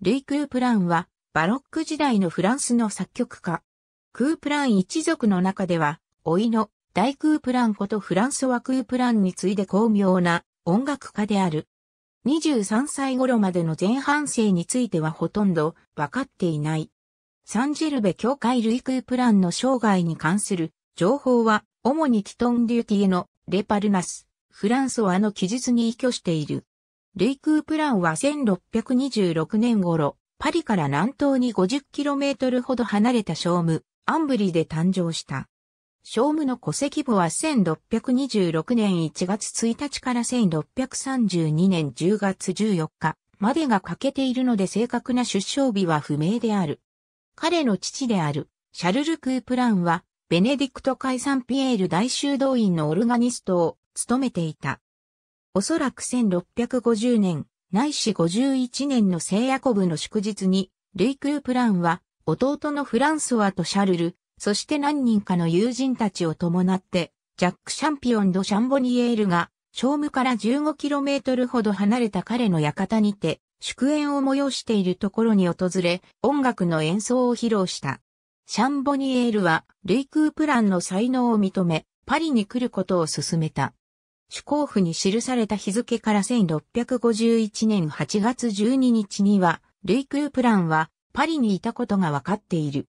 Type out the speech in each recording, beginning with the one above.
ルイ・クープランは、バロック時代のフランスの作曲家。クープラン一族の中では、老いの大クープランことフランソワ・クープランに次いで巧妙な音楽家である。23歳頃までの前半生についてはほとんど分かっていない。サンジェルベ教会ルイ・クープランの生涯に関する情報は、主にティトン・デューティーのレパルナス、フランソワの記述に依拠している。レイクープランは1626年頃、パリから南東に 50km ほど離れたショーム、アンブリで誕生した。ショームの戸籍簿は1626年1月1日から1632年10月14日までが欠けているので正確な出生日は不明である。彼の父である、シャルル・クープランは、ベネディクト・カイサン・ピエール大修道院のオルガニストを務めていた。おそらく1650年、ないし51年の聖ヤコブの祝日に、ルイ・クープランは、弟のフランソワとシャルル、そして何人かの友人たちを伴って、ジャック・シャンピオン・ド・シャンボニエールが、正務から 15km ほど離れた彼の館にて、祝宴を催しているところに訪れ、音楽の演奏を披露した。シャンボニエールは、ルイ・クープランの才能を認め、パリに来ることを勧めた。主公府に記された日付から1651年8月12日には、ルイ・クープランはパリにいたことが分かっている。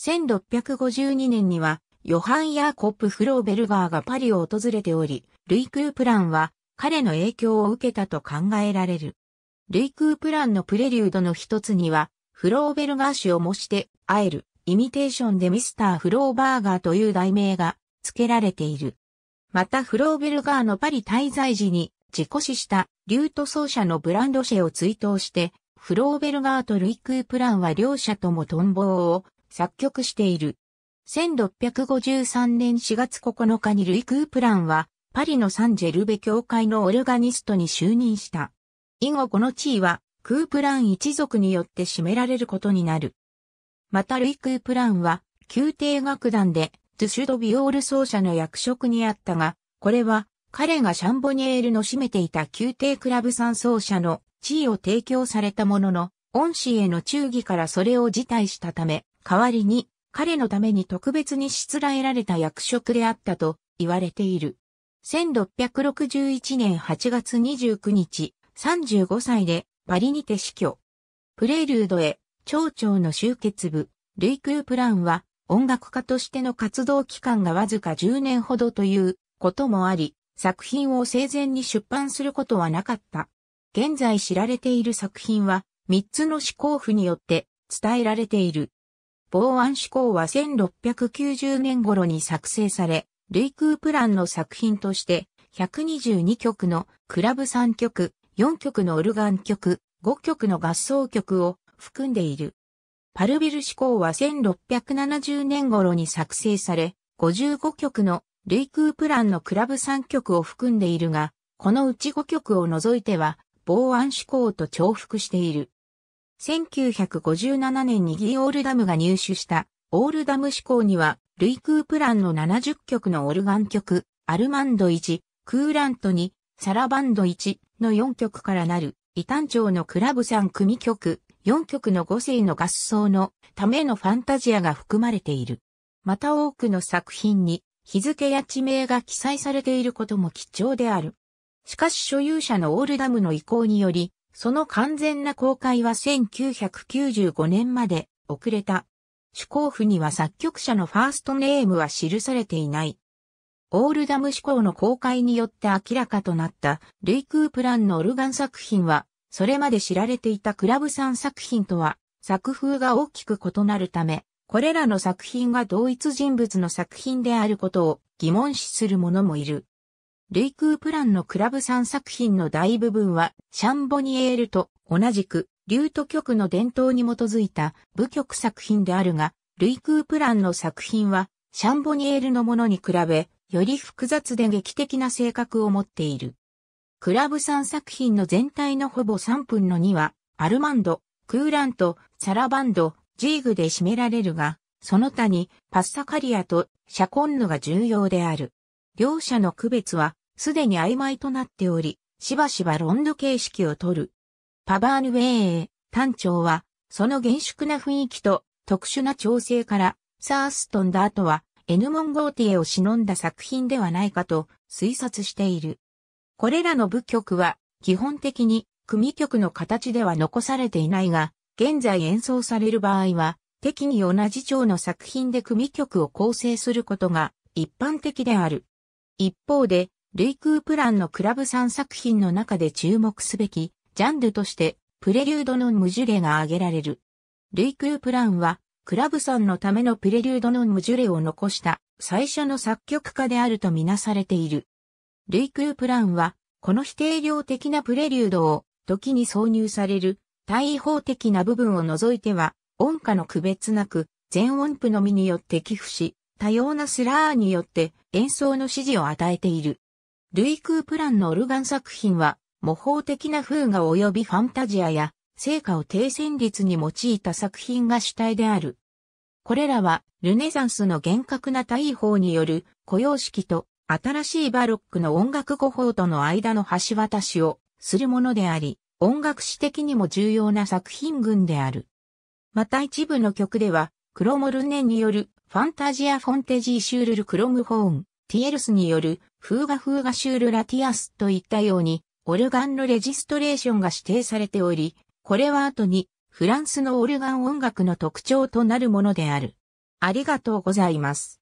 1652年には、ヨハン・ヤーコップ・フローベルガーがパリを訪れており、ルイ・クープランは彼の影響を受けたと考えられる。ルイ・クープランのプレリュードの一つには、フローベルガー氏を模して会える、イミテーションでミスター・フローバーガーという題名が付けられている。またフローベルガーのパリ滞在時に自己死したリュート奏者のブランドシェを追悼して、フローベルガーとルイ・クープランは両者ともトンボを作曲している。1653年4月9日にルイ・クープランはパリのサンジェルベ教会のオルガニストに就任した。以後この地位はクープラン一族によって占められることになる。またルイ・クープランは宮廷楽団でトゥシュド・ビオール奏者の役職にあったが、これは彼がシャンボニエールの占めていた宮廷クラブ3奏者の地位を提供されたものの、恩師への忠義からそれを辞退したため、代わりに彼のために特別にしつらえられた役職であったと言われている。1661年8月29日、35歳でパリにて死去。プレイルードへ、町長の集結部、ルイ・クープランは、音楽家としての活動期間がわずか10年ほどということもあり、作品を生前に出版することはなかった。現在知られている作品は、3つの思考譜によって伝えられている。防安思考は1690年頃に作成され、ルイクプランの作品として、122曲のクラブ3曲、4曲のオルガン曲、5曲の合奏曲を含んでいる。パルビル志向は1670年頃に作成され、55曲の類空プランのクラブ3曲を含んでいるが、このうち5曲を除いては、防安志向と重複している。1957年にギーオールダムが入手したオールダム志向には、類空プランの70曲のオルガン曲、アルマンド1、クーラント2、サラバンド1の4曲からなる、異端調のクラブ3組曲、4曲の5世の合奏のためのファンタジアが含まれている。また多くの作品に日付や地名が記載されていることも貴重である。しかし所有者のオールダムの意向により、その完全な公開は1995年まで遅れた。主考譜には作曲者のファーストネームは記されていない。オールダム志向の公開によって明らかとなった、ルイ・クープランのオルガン作品は、それまで知られていたクラブさん作品とは、作風が大きく異なるため、これらの作品が同一人物の作品であることを疑問視する者もいる。ルイクープランのクラブさん作品の大部分は、シャンボニエールと同じく、リュート曲の伝統に基づいた舞曲作品であるが、ルイクープランの作品は、シャンボニエールのものに比べ、より複雑で劇的な性格を持っている。クラブ3作品の全体のほぼ3分の2は、アルマンド、クーラント、サラバンド、ジーグで占められるが、その他にパッサカリアとシャコンヌが重要である。両者の区別はすでに曖昧となっており、しばしばロンド形式をとる。パバーヌウェイ、単調は、その厳粛な雰囲気と特殊な調整から、サーストンダートはエヌモンゴーティエを忍んだ作品ではないかと推察している。これらの部曲は、基本的に、組曲の形では残されていないが、現在演奏される場合は、適宜同じ調の作品で組曲を構成することが一般的である。一方で、ルイクープランのクラブ3作品の中で注目すべき、ジャンルとして、プレリュードのムジュレが挙げられる。ルイクープランは、クラブさんのためのプレリュードのムジュレを残した最初の作曲家であるとみなされている。レイクープランは、この否定量的なプレリュードを、時に挿入される、対位法的な部分を除いては、音下の区別なく、全音符のみによって寄付し、多様なスラーによって演奏の指示を与えている。ルイ・クープランのオルガン作品は、模倣的な風画及びファンタジアや、成果を低旋律に用いた作品が主体である。これらは、ルネサンスの厳格な対位法による雇用式と新しいバロックの音楽語法との間の橋渡しをするものであり、音楽史的にも重要な作品群である。また一部の曲では、クロモルネによるファンタジア・フォンテジー・シュールル・クロムホーン、ティエルスによるフーガ・フーガ・シュール・ラティアスといったように、オルガンのレジストレーションが指定されており、これは後にフランスのオルガン音楽の特徴となるものである。ありがとうございます。